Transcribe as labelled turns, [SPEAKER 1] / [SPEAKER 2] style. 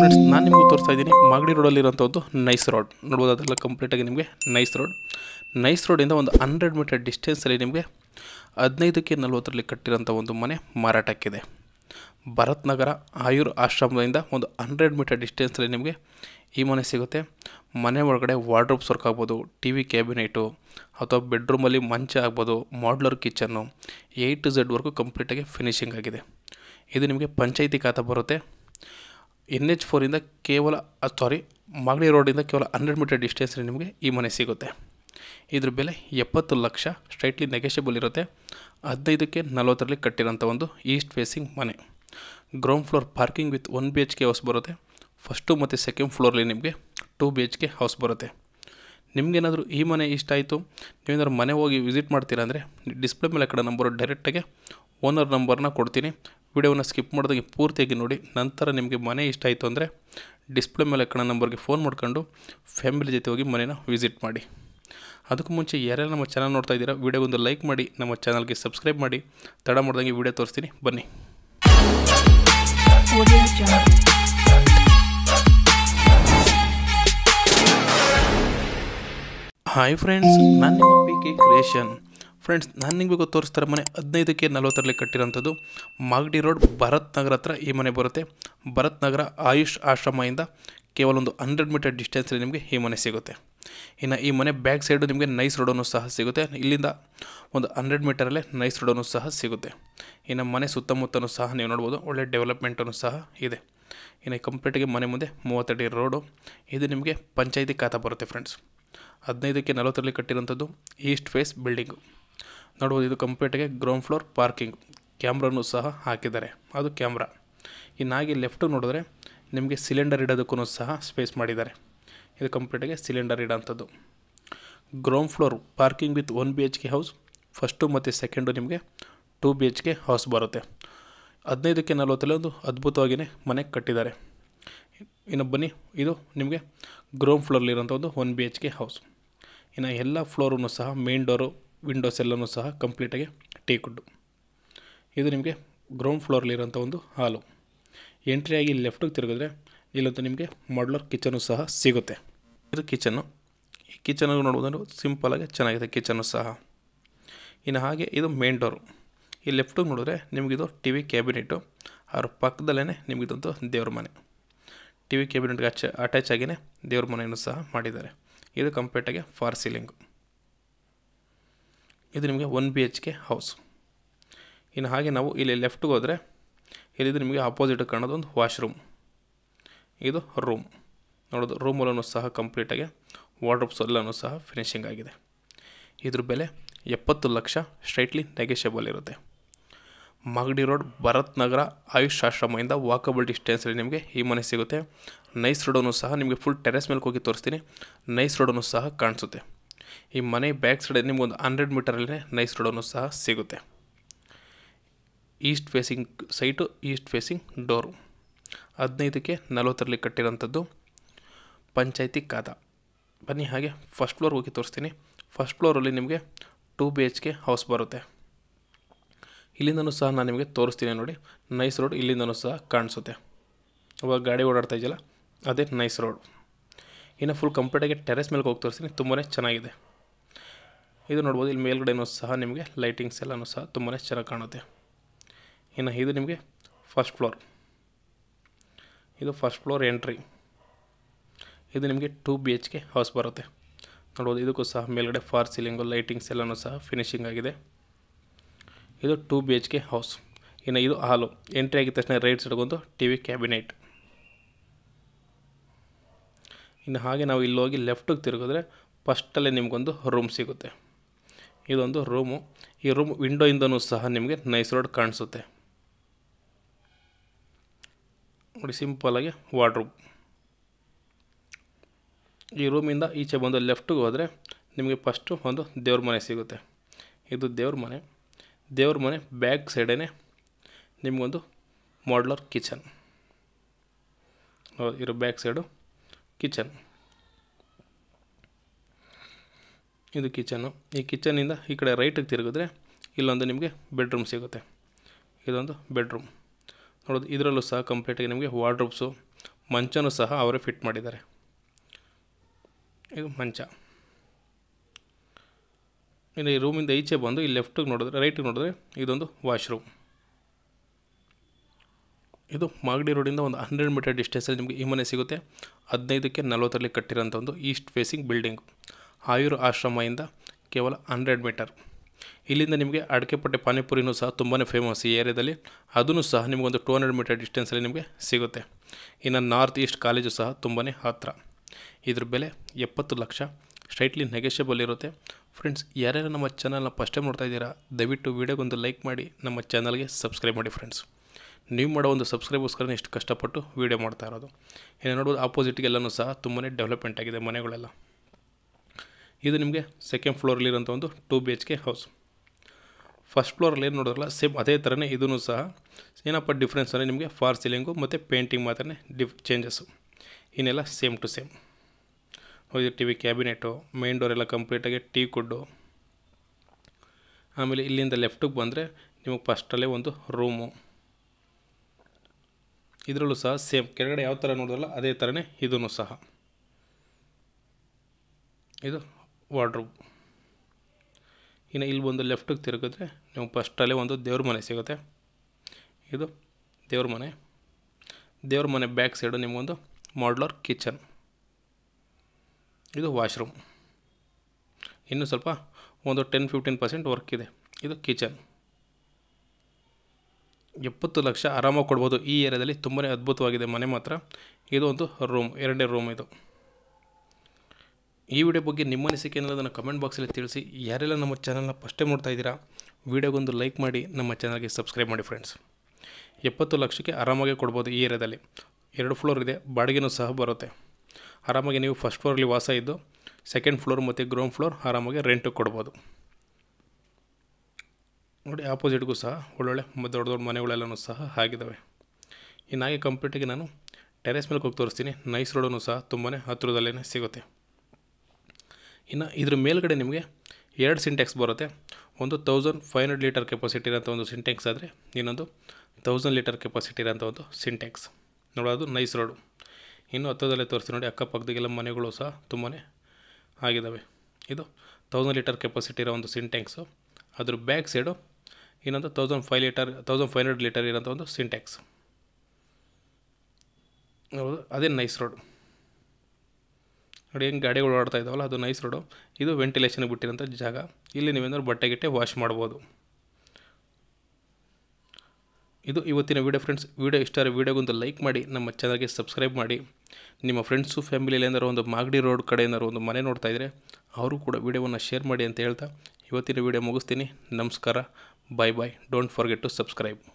[SPEAKER 1] Friends ನಾನು ನಿಮಗೆ ತೋರಿಸ್ತಾ ಇದ್ದೀನಿ ಮಾಗಡಿ ರೋಡಲ್ಲಿರೋಂಥದ್ದು ನೈಸ್ ರೋಡ್ ನೋಡ್ಬೋದು ಅದೆಲ್ಲ ಕಂಪ್ಲೀಟಾಗಿ ನಿಮಗೆ ನೈಸ್ ರೋಡ್ ನೈಸ್ ರೋಡಿಂದ ಒಂದು ಹಂಡ್ರೆಡ್ ಮೀಟರ್ ಡಿಸ್ಟೆನ್ಸಲ್ಲಿ ನಿಮಗೆ ಹದಿನೈದಕ್ಕೆ ನಲ್ವತ್ತರಲ್ಲಿ ಕಟ್ಟಿರೋಂಥ ಒಂದು ಮನೆ ಮಾರಾಟಕ್ಕಿದೆ ಭರತ್ ನಗರ ಆಯುರ್ ಆಶ್ರಮದಿಂದ ಒಂದು ಹಂಡ್ರೆಡ್ ಮೀಟರ್ ಡಿಸ್ಟೆನ್ಸಲ್ಲಿ ನಿಮಗೆ ಈ ಮನೆ ಸಿಗುತ್ತೆ ಮನೆ ಒಳಗಡೆ ವಾರ್ಡ್ರೋಬ್ಸ್ ವರ್ಕ್ ಆಗ್ಬೋದು ಟಿ ವಿ ಕ್ಯಾಬಿನೆಟು ಅಥವಾ ಬೆಡ್ರೂಮಲ್ಲಿ ಮಂಚ ಆಗ್ಬೋದು ಮಾಡ್ಲರ್ ಕಿಚನ್ನು ಏ ಟು ಝೆಡ್ವರೆಗೂ ಕಂಪ್ಲೀಟಾಗಿ ಫಿನಿಷಿಂಗ್ ಆಗಿದೆ ಇದು ನಿಮಗೆ ಪಂಚಾಯಿತಿ ಖಾತೆ ಬರುತ್ತೆ ಎನ್ ಎಚ್ ಫೋರಿಂದ ಕೇವಲ ಸಾರಿ ಮಾಗಡಿ ರೋಡಿಂದ ಕೇವಲ ಹಂಡ್ರೆಡ್ ಮೀಟರ್ ಡಿಸ್ಟೆನ್ಸಲ್ಲಿ ನಿಮಗೆ ಈ ಮನೆ ಸಿಗುತ್ತೆ ಇದ್ರ ಬೆಲೆ ಎಪ್ಪತ್ತು ಲಕ್ಷ ಸ್ಟ್ರೈಟ್ಲಿ ನೆಗೆಷಬಲ್ ಇರುತ್ತೆ ಹದಿನೈದಕ್ಕೆ ನಲ್ವತ್ತರಲ್ಲಿ ಕಟ್ಟಿರೋಂಥ ಒಂದು ಈಸ್ಟ್ ಫೇಸಿಂಗ್ ಮನೆ ground floor parking with one B H K house ಬರುತ್ತೆ ಫಸ್ಟು ಮತ್ತು ಸೆಕೆಂಡ್ ಫ್ಲೋರಲ್ಲಿ ನಿಮಗೆ two B H K house ಬರುತ್ತೆ ನಿಮಗೇನಾದರೂ ಈ ಮನೆ ಇಷ್ಟ ಆಯಿತು ನೀವೇನಾದ್ರು ಮನೆ ಹೋಗಿ ವಿಸಿಟ್ ಮಾಡ್ತೀರಾ ಅಂದರೆ ಡಿಸ್ಪ್ಲೇ ಮೇಲೆ ಕಡೆ ನಂಬರು ಡೈರೆಕ್ಟಾಗಿ ಓನರ್ ನಂಬರ್ನ ಕೊಡ್ತೀನಿ ವಿಡಿಯೋವನ್ನು ಸ್ಕಿಪ್ ಮಾಡಿದಾಗ ಪೂರ್ತಿಯಾಗಿ ನೋಡಿ ನಂತರ ನಿಮಗೆ ಮನೆ ಇಷ್ಟ ಆಯಿತು ಅಂದರೆ ಡಿಸ್ಪ್ಲೇ ಮೇಲೆ ಕಣ ನಂಬರ್ಗೆ ಫೋನ್ ಮಾಡ್ಕೊಂಡು ಫ್ಯಾಮಿಲಿ ಜೊತೆ ಹೋಗಿ ಮನೇನ ವಿಸಿಟ್ ಮಾಡಿ ಅದಕ್ಕೂ ಮುಂಚೆ ಯಾರ್ಯಾರು ನಮ್ಮ ಚಾನಲ್ ನೋಡ್ತಾ ಇದ್ದೀರಾ ಒಂದು ಲೈಕ್ ಮಾಡಿ ನಮ್ಮ ಚಾನಲ್ಗೆ ಸಬ್ಸ್ಕ್ರೈಬ್ ಮಾಡಿ ತಡ ಮಾಡ್ದಂಗೆ ವಿಡಿಯೋ ತೋರಿಸ್ತೀನಿ ಬನ್ನಿ ಹಾಯ್ ಫ್ರೆಂಡ್ಸ್ ನಾನು ನಿಮ್ಮ ಪಿ ಕೆ ಕ್ರಿಯೇಷನ್ ಫ್ರೆಂಡ್ಸ್ ನಾನು ನಿಮಗೆ ತೋರಿಸ್ತಾರೆ ಮನೆ ಹದಿನೈದಕ್ಕೆ ನಲವತ್ತರಲ್ಲಿ ಕಟ್ಟಿರೋಂಥದ್ದು ಮಾಗಡಿ ರೋಡ್ ಭರತ್ ನಗರ ಹತ್ರ ಈ ಮನೆ ಬರುತ್ತೆ ಭರತ್ ನಗರ ಆಯುಷ್ ಆಶ್ರಮದಿಂದ ಕೇವಲ ಒಂದು ಹಂಡ್ರೆಡ್ ಮೀಟರ್ ಡಿಸ್ಟೆನ್ಸಲ್ಲಿ ನಿಮಗೆ ಈ ಮನೆ ಸಿಗುತ್ತೆ ಇನ್ನು ಈ ಮನೆ ಬ್ಯಾಕ್ ಸೈಡು ನಿಮಗೆ ನೈಸ್ ರೋಡನ್ನು ಸಹ ಸಿಗುತ್ತೆ ಇಲ್ಲಿಂದ ಒಂದು ಹಂಡ್ರೆಡ್ ಮೀಟರಲ್ಲೇ ನೈಸ್ ರೋಡನ್ನು ಸಹ ಸಿಗುತ್ತೆ ಇನ್ನು ಮನೆ ಸುತ್ತಮುತ್ತಲೂ ಸಹ ನೀವು ನೋಡ್ಬೋದು ಒಳ್ಳೆ ಡೆವಲಪ್ಮೆಂಟನ್ನು ಸಹ ಇದೆ ಇನ್ನು ಕಂಪ್ಲೀಟಿಗೆ ಮನೆ ಮುಂದೆ ಮೂವತ್ತಡಿ ರೋಡು ಇದು ನಿಮಗೆ ಪಂಚಾಯಿತಿ ಖಾತಾ ಬರುತ್ತೆ ಫ್ರೆಂಡ್ಸ್ ಹದಿನೈದಕ್ಕೆ ನಲವತ್ತರಲ್ಲಿ ಕಟ್ಟಿರೋಂಥದ್ದು ಈಸ್ಟ್ ಫೇಸ್ ಬಿಲ್ಡಿಂಗು ನೋಡ್ಬೋದು ಇದು ಕಂಪ್ಲೀಟಾಗಿ ಗ್ರೌಂಡ್ ಫ್ಲೋರ್ ಪಾರ್ಕಿಂಗ್ ಕ್ಯಾಮ್ರಾನು ಸಹ ಹಾಕಿದ್ದಾರೆ ಅದು ಕ್ಯಾಮ್ರಾ ಇನ್ನಾಗಿ ಲೆಫ್ಟು ನೋಡಿದ್ರೆ ನಿಮಗೆ ಸಿಲಿಂಡರ್ ಇಡೋದಕ್ಕೂ ಸಹ ಸ್ಪೇಸ್ ಮಾಡಿದ್ದಾರೆ ಇದು ಕಂಪ್ಲೀಟಾಗಿ ಸಿಲಿಂಡರ್ ಇಡೋಂಥದ್ದು ground floor parking with one B H K house first ಮತ್ತು ಸೆಕೆಂಡು ನಿಮಗೆ two B H K house ಬರುತ್ತೆ ಹದಿನೈದಕ್ಕೆ ನಲವತ್ತಲ್ಲಿ ಒಂದು ಅದ್ಭುತವಾಗಿಯೇ ಮನೆ ಕಟ್ಟಿದ್ದಾರೆ ಇನ್ನು ಬನ್ನಿ ಇದು ನಿಮಗೆ ಗ್ರೌಂಡ್ ಫ್ಲೋರ್ಲಿರೋಂಥ ಒಂದು one B H K house ಇನ್ನು ಎಲ್ಲ ಫ್ಲೋರೂ ಸಹ ಮೇನ್ ಡೋರು ವಿಂಡೋಸ್ ಎಲ್ಲನೂ ಸಹ ಕಂಪ್ಲೀಟಾಗಿ ಟೇಕುಡ್ಡು ಇದು ನಿಮಗೆ ಗ್ರೌಂಡ್ ಫ್ಲೋರ್ಲಿರೋಂಥ ಒಂದು ಹಾಲು ಎಂಟ್ರಿಯಾಗಿ ಲೆಫ್ಟಿಗೆ ತಿರುಗಿದ್ರೆ ಇಲ್ಲಂತೂ ನಿಮಗೆ ಮಾಡ್ಲರ್ ಕಿಚನು ಸಹ ಸಿಗುತ್ತೆ ಇದು ಕಿಚನ್ನು ಈ ಕಿಚನಿಗೆ ನೋಡ್ಬೋದು ಸಿಂಪಲಾಗಿ ಚೆನ್ನಾಗಿದೆ ಕಿಚನು ಸಹ ಇನ್ನು ಹಾಗೆ ಇದು ಮೇನ್ ಡೋರು ಈ ಲೆಫ್ಟಿಗೆ ನೋಡಿದ್ರೆ ನಿಮಗಿದು ಟಿ ವಿ ಕ್ಯಾಬಿನೆಟು ಅವ್ರ ಪಕ್ಕದಲ್ಲೇ ನಿಮಗಿದಂತೂ ದೇವ್ರ ಮನೆ ಟಿ ವಿ ಕ್ಯಾಬಿನೆಟ್ಗೆ ಅಚ್ಚ ಅಟ್ಯಾಚ್ ಆಗಿಯೇ ದೇವ್ರ ಮನೆಯನ್ನು ಸಹ ಮಾಡಿದ್ದಾರೆ ಇದು ಕಂಪ್ಲೀಟಾಗಿ ಫಾರ್ ಸೀಲಿಂಗು ಇದು ನಿಮಗೆ one B H K house ಇನ್ನು ಹಾಗೆ ನಾವು ಇಲ್ಲಿ ಲೆಫ್ಟ್ಗೆ ಹೋದರೆ ಇಲ್ಲಿದ್ದು ನಿಮಗೆ ಅಪೋಸಿಟ್ ಕಾಣೋದು ಒಂದು ವಾಶ್ರೂಮ್ ಇದು ರೂಮ್ ನೋಡೋದು ರೂಮಲ್ಲೂ ಸಹ ಕಂಪ್ಲೀಟಾಗಿ ವಾರ್ಡ್ರೋಬ್ಸ್ ಎಲ್ಲನೂ ಸಹ ಫಿನಿಶಿಂಗ್ ಆಗಿದೆ ಇದ್ರ ಬೆಲೆ ಎಪ್ಪತ್ತು ಲಕ್ಷ ಸ್ಟ್ರೈಟ್ಲಿ ನೆಗೆಷಿಯಬಲ್ ಇರುತ್ತೆ ಮಾಗಡಿ ರೋಡ್ ಭರತ್ ನಗರ ಆಯುಷ್ ಆಶ್ರಮದಿಂದ ವಾಕಬಲ್ ಡಿಸ್ಟೆನ್ಸಲ್ಲಿ ನಿಮಗೆ ಈ ಮನೆ ಸಿಗುತ್ತೆ ನೈಸ್ ರೋಡನ್ನು ಸಹ ನಿಮಗೆ ಫುಲ್ ಟೆರೆಸ್ ಮೇಲೆ ಹೋಗಿ ತೋರಿಸ್ತೀನಿ ನೈಸ್ ರೋಡನ್ನು ಸಹ ಕಾಣಿಸುತ್ತೆ ಈ ಮನೆ ಬ್ಯಾಕ್ ಸೈಡ್ ನಿಮಗೊಂದು ಹಂಡ್ರೆಡ್ ಮೀಟರಲ್ಲೇ ನೈಸ್ ರೋಡನ್ನು ಸಹ ಸಿಗುತ್ತೆ east facing site east facing door ಹದಿನೈದಕ್ಕೆ ನಲವತ್ತರಲ್ಲಿ ಕಟ್ಟಿರೋಂಥದ್ದು ಪಂಚಾಯಿತಿ ಕಾದ ಬನ್ನಿ ಹಾಗೆ ಫಸ್ಟ್ ಫ್ಲೋರ್ ಹೋಗಿ ತೋರಿಸ್ತೀನಿ ಫಸ್ಟ್ ಫ್ಲೋರಲ್ಲಿ ನಿಮಗೆ two B H K house ಬರುತ್ತೆ ಇಲ್ಲಿಂದನೂ ಸಹ ನಾನು ನಿಮಗೆ ತೋರಿಸ್ತೀನಿ ನೋಡಿ ನೈಸ್ ರೋಡ್ ಇಲ್ಲಿಂದನೂ ಸಹ ಕಾಣಿಸುತ್ತೆ ಇವಾಗ ಗಾಡಿ ಓಡಾಡ್ತಾ ಇದೆಯಲ್ಲ ಅದೇ ನೈಸ್ ರೋಡ್ ಇನ್ನು ಫುಲ್ ಕಂಪ್ಲೀಟಾಗಿ ಟೆರೆಸ್ ಮೇಲೆ ಹೋಗಿ ತೋರಿಸ್ತೀನಿ ತುಂಬಾ ಚೆನ್ನಾಗಿದೆ ಇದು ನೋಡ್ಬೋದು ಇಲ್ಲಿ ಮೇಲ್ಗಡೆನೂ ಸಹ ನಿಮಗೆ ಲೈಟಿಂಗ್ಸ್ ಎಲ್ಲನೂ ಸಹ ತುಂಬಾ ಚೆನ್ನಾಗಿ ಕಾಣುತ್ತೆ ಇನ್ನು ಇದು ನಿಮಗೆ ಫಸ್ಟ್ ಫ್ಲೋರ್ ಇದು ಫಸ್ಟ್ ಫ್ಲೋರ್ ಎಂಟ್ರಿ ಇದು ನಿಮಗೆ two B H K house ಬರುತ್ತೆ ನೋಡ್ಬೋದು ಇದಕ್ಕೂ ಸಹ ಮೇಲ್ಗಡೆ ಫಾರ್ ಸೀಲಿಂಗು ಲೈಟಿಂಗ್ಸ್ ಎಲ್ಲನೂ ಸಹ ಫಿನಿಶಿಂಗ್ ಆಗಿದೆ ಇದು two B H K house ಇನ್ನು ಇದು ಹಾಲು ಎಂಟ್ರಿ ಆಗಿದ್ದ ತಕ್ಷಣ ರೈಟ್ ಸೈಡ್ಗೊಂದು ಟಿ ವಿ ಕ್ಯಾಬಿನೆಟ್ ಇನ್ನು ಹಾಗೆ ನಾವು ಇಲ್ಲಿ ಹೋಗಿ ಲೆಫ್ಟಿಗೆ ತಿರುಗಿದ್ರೆ ಫಸ್ಟಲ್ಲೇ ನಿಮಗೊಂದು ರೂಮ್ ಸಿಗುತ್ತೆ ಇದೊಂದು ರೂಮು ಈ ರೂಮ್ ವಿಂಡೋಯಿಂದನೂ ಸಹ ನಿಮಗೆ ನೈಸ್ ರೋಡ್ ಕಾಣಿಸುತ್ತೆ ನೋಡಿ ಸಿಂಪಲಾಗಿ ವಾಡ್ರೂಮ್ ಈ ರೂಮಿಂದ ಈಚೆ ಬಂದು ಲೆಫ್ಟಿಗೆ ಹೋದರೆ ನಿಮಗೆ ಫಸ್ಟು ಒಂದು ದೇವ್ರ ಮನೆ ಸಿಗುತ್ತೆ ಇದು ದೇವ್ರ ಮನೆ ದೇವ್ರ ಮನೆ ಬ್ಯಾಕ್ ಸೈಡೇ ನಿಮಗೊಂದು ಮಾಡ್ಲರ್ ಕಿಚನ್ ಇರೋ ಬ್ಯಾಕ್ ಸೈಡು ಕಿಚನ್ ಇದು ಕಿಚನ್ನು ಈ ಕಿಚನ್ನಿಂದ ಈ ಕಡೆ ರೈಟಿಗೆ ತಿರುಗಿದ್ರೆ ಇಲ್ಲೊಂದು ನಿಮಗೆ ಬೆಡ್ರೂಮ್ ಸಿಗುತ್ತೆ ಇದೊಂದು ಬೆಡ್ರೂಮ್ ನೋಡೋದು ಇದರಲ್ಲೂ ಸಹ ಕಂಪ್ಲೀಟಾಗಿ ನಿಮಗೆ ವಾರ್ಡ್ರೂಬ್ಸು ಮಂಚನೂ ಸಹ ಅವರೇ ಫಿಟ್ ಮಾಡಿದ್ದಾರೆ ಇದು ಮಂಚ ಇನ್ನು ಈ ರೂಮಿಂದ ಈಚೆ ಬಂದು ಈ ಲೆಫ್ಟಿಗೆ ನೋಡಿದ್ರೆ ರೈಟಿಗೆ ನೋಡಿದ್ರೆ ಇದೊಂದು ವಾಶ್ರೂಮ್ ಇದು ಮಾಗಡಿ ರೋಡಿಂದ ಒಂದು ಹಂಡ್ರೆಡ್ ಮೀಟರ್ ಡಿಸ್ಟೆನ್ಸಲ್ಲಿ ನಿಮಗೆ ಈ ಮನೆ ಸಿಗುತ್ತೆ ಹದಿನೈದಕ್ಕೆ ನಲವತ್ತರಲ್ಲಿ ಕಟ್ಟಿರೋಂಥ ಒಂದು ಈಸ್ಟ್ ಫೇಸಿಂಗ್ ಬಿಲ್ಡಿಂಗ್ ಆಯುರ್ ಆಶ್ರಮದಿಂದ ಕೇವಲ ಹಂಡ್ರೆಡ್ ಮೀಟರ್ ಇಲ್ಲಿಂದ ನಿಮಗೆ ಅಡಕೆಪಟ್ಟೆ ಪಾನಿಪುರಿನೂ ಸಹ ತುಂಬಾ ಫೇಮಸ್ ಈ ಏರಿಯಾದಲ್ಲಿ ಅದನ್ನು ಸಹ ನಿಮಗೊಂದು ಟೂ ಹಂಡ್ರೆಡ್ ಮೀಟರ್ ಡಿಸ್ಟೆನ್ಸಲ್ಲಿ ನಿಮಗೆ ಸಿಗುತ್ತೆ ಇನ್ನು ನಾರ್ತ್ ಈಸ್ಟ್ ಕಾಲೇಜು ಸಹ ತುಂಬಾ ಹತ್ತಿರ ಇದ್ರ ಬೆಲೆ ಎಪ್ಪತ್ತು ಲಕ್ಷ ಸ್ಟ್ರೈಟ್ಲಿ ನೆಗೆಶಬಲ್ ಇರುತ್ತೆ ಫ್ರೆಂಡ್ಸ್ ಯಾರ್ಯಾರು ನಮ್ಮ ಚಾನಲ್ನ ಫಸ್ಟ್ ಟೈಮ್ ನೋಡ್ತಾ ಇದ್ದೀರಾ ದಯವಿಟ್ಟು ವೀಡಿಯೋಗೊಂದು ಲೈಕ್ ಮಾಡಿ ನಮ್ಮ ಚಾನಲ್ಗೆ ಸಬ್ಸ್ಕ್ರೈಬ್ ಮಾಡಿ ಫ್ರೆಂಡ್ಸ್ ನೀವು ಮಾಡೋ ಒಂದು ಸಬ್ಸ್ಕ್ರೈಬ್ಗೋಸ್ಕರ ಇಷ್ಟು ಕಷ್ಟಪಟ್ಟು ವೀಡಿಯೋ ಮಾಡ್ತಾ ಇರೋದು ಇನ್ನು ನೋಡೋದು ಆಪೋಸಿಟ್ಗೆಲ್ಲನೂ ಸಹ ತುಂಬನೇ ಡೆವಲಪ್ಮೆಂಟ್ ಆಗಿದೆ ಮನೆಗಳೆಲ್ಲ ಇದು ನಿಮಗೆ ಸೆಕೆಂಡ್ ಫ್ಲೋರಲ್ಲಿರೋಂಥ ಒಂದು two B H K house first ಫ್ಲೋರಲ್ಲಿ ಏನು ನೋಡಿದ್ರಲ್ಲ ಸೇಮ್ ಅದೇ ಥರನೇ ಇದೂ ಸಹ ಏನಪ್ಪ ಡಿಫ್ರೆನ್ಸ್ ಅಂದರೆ ನಿಮಗೆ ಫಾರ್ ಸೀಲಿಂಗು ಮತ್ತು ಪೇಂಟಿಂಗ್ ಮಾತ್ರ ಡಿಫ್ ಚೇಂಜಸ್ಸು ಇನ್ನೆಲ್ಲ ಸೇಮ್ ಟು ಸೇಮ್ ಇದು T V cabinet main door ಎಲ್ಲ ಕಂಪ್ಲೀಟಾಗಿ ಟೀ ಕುಡ್ಡು ಆಮೇಲೆ ಇಲ್ಲಿಂದ ಲೆಫ್ಟಿಗೆ ಬಂದರೆ ನಿಮಗೆ ಫಸ್ಟಲ್ಲೇ ಒಂದು ರೂಮು ಇದರಲ್ಲೂ ಸಹ ಸೇಮ್ ಕೆಳಗಡೆ ಯಾವ ಥರ ನೋಡಿದ್ರಲ್ಲ ಅದೇ ಥರನೇ ಇದೂ ಸಹ ಇದು ವಾರ್ಡ್ರೋಬ್ ಇನ್ನು ಇಲ್ಲಿ ಬಂದು ಲೆಫ್ಟಿಗೆ ತಿರುಗಿದ್ರೆ ನೀವು ಫಸ್ಟಲ್ಲೇ ಒಂದು ದೇವ್ರ ಮನೆ ಸಿಗುತ್ತೆ ಇದು ದೇವ್ರ ಮನೆ ದೇವ್ರ ಮನೆ ಬ್ಯಾಕ್ ಸೈಡು ನಿಮಗೊಂದು ಮಾಡ್ಲರ್ ಕಿಚನ್ ಇದು ವಾಶ್ರೂಮ್ ಇನ್ನೂ ಸ್ವಲ್ಪ ಒಂದು ಟೆನ್ ಫಿಫ್ಟೀನ್ ಪರ್ಸೆಂಟ್ ವರ್ಕ್ ಇದೆ ಇದು ಕಿಚನ್ ಎಪ್ಪತ್ತು ಲಕ್ಷ ಆರಾಮಾಗಿ ಕೊಡ್ಬೋದು ಈ ಏರಿಯಾದಲ್ಲಿ ತುಂಬಾ ಅದ್ಭುತವಾಗಿದೆ ಮನೆ ಮಾತ್ರ ಇದು ಒಂದು ರೂಮ್ ಎರಡನೇ ರೂಮ್ ಇದು ಈ ವಿಡಿಯೋ ಬಗ್ಗೆ ನಿಮ್ಮ ಅನಿಸಿಕೆ ಅನ್ನೋದನ್ನು ಕಮೆಂಟ್ ಬಾಕ್ಸಲ್ಲಿ ತಿಳಿಸಿ ಯಾರೆಲ್ಲ ನಮ್ಮ ಚಾನಲ್ನ ಫಸ್ಟೇ ನೋಡ್ತಾ ಇದ್ದೀರಾ ವಿಡಿಯೋಗೊಂದು ಲೈಕ್ ಮಾಡಿ ನಮ್ಮ ಚಾನಲ್ಗೆ ಸಬ್ಸ್ಕ್ರೈಬ್ ಮಾಡಿ ಫ್ರೆಂಡ್ಸ್ ಎಪ್ಪತ್ತು ಲಕ್ಷಕ್ಕೆ ಆರಾಮಾಗೇ ಕೊಡ್ಬೋದು ಈ ಏರಿಯಾದಲ್ಲಿ ಎರಡು ಫ್ಲೋರ್ ಇದೆ ಬಾಡಿಗೆನೂ ಸಹ ಬರುತ್ತೆ ಆರಾಮಾಗಿ ನೀವು ಫಸ್ಟ್ ಫ್ಲೋರಲ್ಲಿ ವಾಸ ಇದ್ದು ಸೆಕೆಂಡ್ ಫ್ಲೋರ್ ಮತ್ತು ಗ್ರೌಂಡ್ ಫ್ಲೋರ್ ಆರಾಮಾಗಿ ರೆಂಟು ಕೊಡ್ಬೋದು ನೋಡಿ ಆಪೋಸಿಟ್ಗೂ ಸಹ ಒಳ್ಳೊಳ್ಳೆ ದೊಡ್ಡ ದೊಡ್ಡ ಮನೆಗಳೆಲ್ಲನೂ ಸಹ ಆಗಿದ್ದಾವೆ ಇನ್ನು ಹಾಗೆ ಕಂಪ್ಲೀಟಾಗಿ ನಾನು ಟೆರೆಸ್ ಮೇಲೆ ಹೋಗಿ ತೋರಿಸ್ತೀನಿ ನೈಸ್ ರೋಡೂ ಸಹ ತುಂಬಾ ಹತ್ತಿರದಲ್ಲೇ ಸಿಗುತ್ತೆ ಇನ್ನು ಇದ್ರ ಮೇಲ್ಗಡೆ ನಿಮಗೆ ಎರಡು ಸಿಂಟೆಕ್ಸ್ ಬರುತ್ತೆ ಒಂದು thousand five hundred litre capacity ಇರೋಂಥ ಒಂದು ಸಿಂಟೆಕ್ಸ್ ಆದರೆ ಇನ್ನೊಂದು ತೌಸಂಡ್ ಲೀಟರ್ ಕೆಪಾಸಿಟಿ ಇರೋಂಥ ಒಂದು ಸಿಂಟೆಕ್ಸ್ ನೋಡೋದು ನೈಸ್ ರೋಡು ಇನ್ನು ಹತ್ತದಲ್ಲೇ ತೋರಿಸ್ತೀನಿ ನೋಡಿ ಅಕ್ಕಪಕ್ಕದಿಗೆಲ್ಲ ಮನೆಗಳು ಸಹ ತುಂಬಾ ಆಗಿದ್ದಾವೆ ಇದು ತೌಸಂಡ್ ಲೀಟರ್ ಕೆಪಾಸಿಟಿ ಇರೋ ಒಂದು ಸಿಂಟೆಕ್ಸು ಅದ್ರ ಬ್ಯಾಕ್ ಸೈಡು ಇನ್ನೊಂದು thousand five litre thousand five hundred litre ಇರೋಂಥ ಒಂದು ಸಿಂಟ್ಯಾಕ್ಸ್ ಹೌದು ಅದೇ ನೈಸ್ ರೋಡ್ ನೋಡಿ ಹೆಂಗೆ ಗಾಡಿಗಳು ಓಡಾಡ್ತಾ ಇದ್ದಾವಲ್ಲ ಅದು ನೈಸ್ ರೋಡು ಇದು ವೆಂಟಿಲೇಷನ್ಗೆ ಬಿಟ್ಟಿರೋಂಥ ಜಾಗ ಇಲ್ಲಿ ನೀವೇನಾದ್ರು ಬಟ್ಟೆ ಗಿಟ್ಟೆ ವಾಶ್ ಮಾಡ್ಬೋದು ಇದು ಇವತ್ತಿನ ವೀಡಿಯೋ ಫ್ರೆಂಡ್ಸ್ ವೀಡಿಯೋ ಇಷ್ಟ ಆದರೆ ವೀಡಿಯೋಗೊಂದು ಲೈಕ್ ಮಾಡಿ ನಮ್ಮ ಚಾನಲ್ಗೆ ಸಬ್ಸ್ಕ್ರೈಬ್ ಮಾಡಿ ನಿಮ್ಮ ಫ್ರೆಂಡ್ಸು ಫ್ಯಾಮಿಲಿಯಲ್ಲಿ ಏನಾದರೂ ಒಂದು ಮಾಗಡಿ ರೋಡ್ ಕಡೆ ಏನಾದ್ರು ಒಂದು ಮನೆ ನೋಡ್ತಾ ಇದ್ದರೆ ಅವರು ಕೂಡ ವೀಡಿಯೋವನ್ನು ಶೇರ್ ಮಾಡಿ ಅಂತ ಹೇಳ್ತಾ ಇವತ್ತಿನ ವೀಡಿಯೋ ಮುಗಿಸ್ತೀನಿ ನಮಸ್ಕಾರ Bye bye. Don't forget to subscribe.